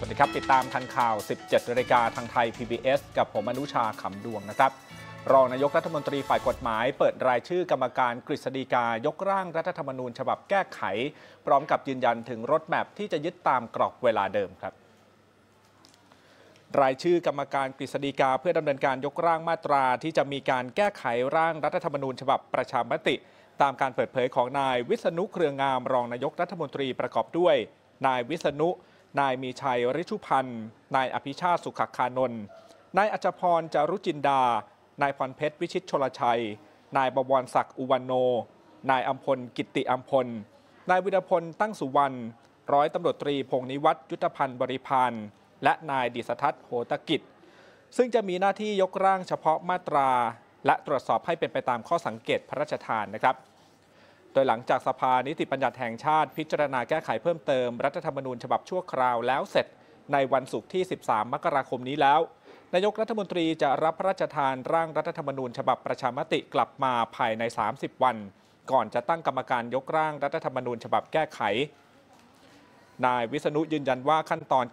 สวัสดีครับติดตามทันข่าว 17นาฬิกาทางไทย PBS กับผมอนุชาขำดวงนะครับ รองนายกรัฐมนตรีฝ่ายกฎหมาย เปิดรายชื่อกรรมการกฤษฎีกายกร่างรัฐธรรมนูญ ฉบับแก้ไข พร้อมกับยืนยันถึงรถแมพที่จะยึดตามกรอบเวลาเดิมครับรายชื่อกรรมการกฤษฎีกาเพื่อดำเนินการยกร่างมาตราที่จะมีการแก้ไขร่างรัฐธรรมนูญฉบับประชามติ ตามการเปิดเผยของนายวิษณุเครืองามรองนายกรัฐมนตรีประกอบด้วยนายวิษณุนายมีชัยริชุพันธ์ นายอภิชาติสุขคานนท์นายอัจพรจารุจินดา นายพรเพชรวิชิตชลชัย นายบวรศักดิ์อุวันโน นายอัมพลกิติอัมพล นายวิรพลตั้งสุวรรณร้อยตำรวจตรีพงนิวัตยุทธพันธ์บริพันธ์และนายดิษทัศน์โหตกิจ ซึ่งจะมีหน้าที่ยกร่างเฉพาะมาตรา และตรวจสอบให้เป็นไปตามข้อสังเกตพระราชทานนะครับโดยหลังจากสภานิติบัญญัติแห่งชาติพิจารณาแก้ไขเพิ่มเติม รัฐธรรมนูญฉบับชั่วคราวแล้วเสร็จในวันศุกร์ที่ 13 มกราคมนี้แล้ว นายกรัฐมนตรีจะรับพระราชทานร่างรัฐธรรมนูญฉบับประชามติกลับมาภายใน 30 วัน ก่อนจะตั้งกรรมการยกร่างรัฐธรรมนูญฉบับแก้ไข นายวิษณุยืนยันว่าขั้นตอน